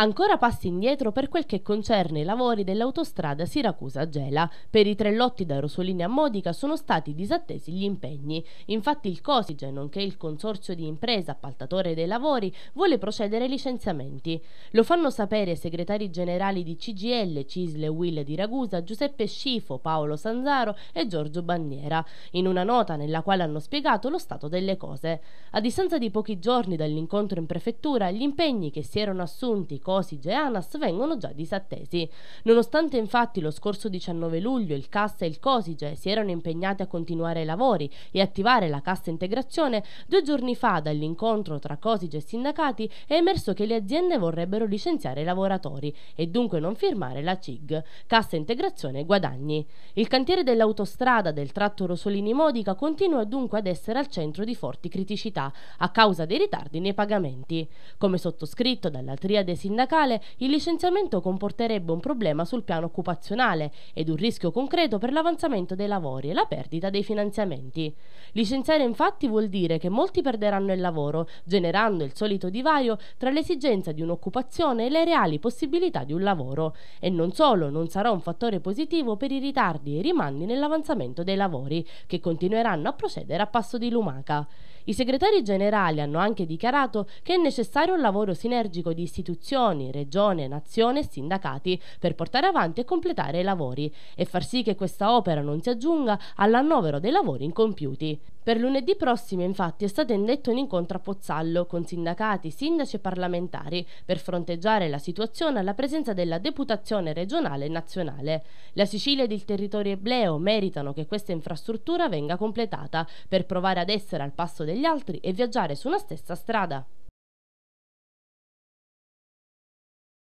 Ancora passi indietro per quel che concerne i lavori dell'autostrada Siracusa-Gela. Per i tre lotti da Rosolini a Modica sono stati disattesi gli impegni. Infatti il Cosige, nonché il consorzio di impresa appaltatore dei lavori, vuole procedere ai licenziamenti. Lo fanno sapere i segretari generali di CGL, Cisle e Will di Ragusa, Giuseppe Scifo, Paolo Sanzaro e Giorgio Bandiera, in una nota nella quale hanno spiegato lo stato delle cose. A distanza di pochi giorni dall'incontro in prefettura, gli impegni che si erano assunti Cosige e ANAS vengono già disattesi. Nonostante infatti lo scorso 19 luglio il CAS e il Cosige si erano impegnati a continuare i lavori e attivare la cassa integrazione, due giorni fa dall'incontro tra Cosige e sindacati è emerso che le aziende vorrebbero licenziare i lavoratori e dunque non firmare la CIG, Cassa Integrazione Guadagni. Il cantiere dell'autostrada del tratto Rosolini-Modica continua dunque ad essere al centro di forti criticità a causa dei ritardi nei pagamenti. Come sottoscritto dalla triade sindacale sindacale, il licenziamento comporterebbe un problema sul piano occupazionale ed un rischio concreto per l'avanzamento dei lavori e la perdita dei finanziamenti. Licenziare infatti vuol dire che molti perderanno il lavoro, generando il solito divario tra l'esigenza di un'occupazione e le reali possibilità di un lavoro. E non solo, non sarà un fattore positivo per i ritardi e i rimanni nell'avanzamento dei lavori, che continueranno a procedere a passo di lumaca. I segretari generali hanno anche dichiarato che è necessario un lavoro sinergico di istituzioni istituzioni, regione, nazione e sindacati per portare avanti e completare i lavori e far sì che questa opera non si aggiunga all'annovero dei lavori incompiuti. Per lunedì prossimo infatti è stato indetto un incontro a Pozzallo con sindacati, sindaci e parlamentari per fronteggiare la situazione alla presenza della deputazione regionale e nazionale. La Sicilia ed il territorio ebleo meritano che questa infrastruttura venga completata per provare ad essere al passo degli altri e viaggiare su una stessa strada.